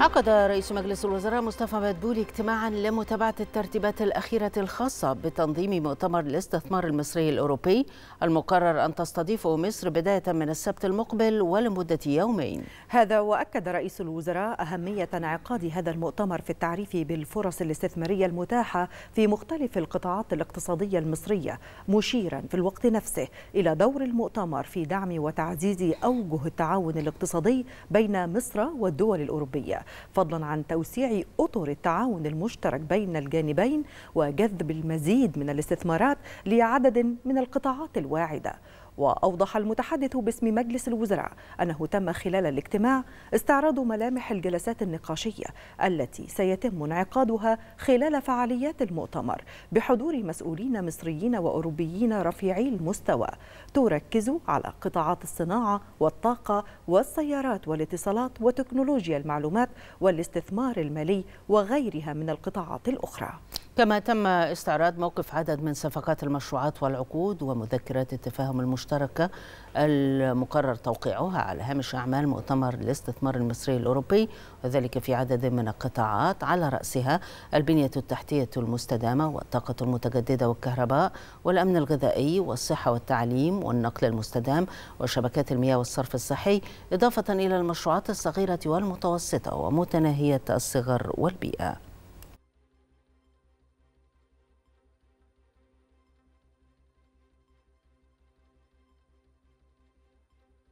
عقد رئيس مجلس الوزراء مصطفى مدبولي اجتماعا لمتابعة الترتيبات الأخيرة الخاصة بتنظيم مؤتمر الاستثمار المصري الأوروبي المقرر أن تستضيفه مصر بداية من السبت المقبل ولمدة يومين هذا وأكد رئيس الوزراء أهمية انعقاد هذا المؤتمر في التعريف بالفرص الاستثمارية المتاحة في مختلف القطاعات الاقتصادية المصرية مشيرا في الوقت نفسه إلى دور المؤتمر في دعم وتعزيز أوجه التعاون الاقتصادي بين مصر والدول الأوروبية فضلا عن توسيع أطر التعاون المشترك بين الجانبين وجذب المزيد من الاستثمارات لعدد من القطاعات الواعدة وأوضح المتحدث باسم مجلس الوزراء أنه تم خلال الاجتماع استعراض ملامح الجلسات النقاشية التي سيتم انعقادها خلال فعاليات المؤتمر بحضور مسؤولين مصريين وأوروبيين رفيعي المستوى تركز على قطاعات الصناعة والطاقة والسيارات والاتصالات وتكنولوجيا المعلومات والاستثمار المالي وغيرها من القطاعات الأخرى كما تم استعراض موقف عدد من صفقات المشروعات والعقود ومذكرات التفاهم المشتركة المقرر توقيعها على هامش أعمال مؤتمر الاستثمار المصري الأوروبي وذلك في عدد من القطاعات على رأسها البنية التحتية المستدامة والطاقة المتجددة والكهرباء والأمن الغذائي والصحة والتعليم والنقل المستدام وشبكات المياه والصرف الصحي إضافة إلى المشروعات الصغيرة والمتوسطة ومتناهية الصغر والبيئة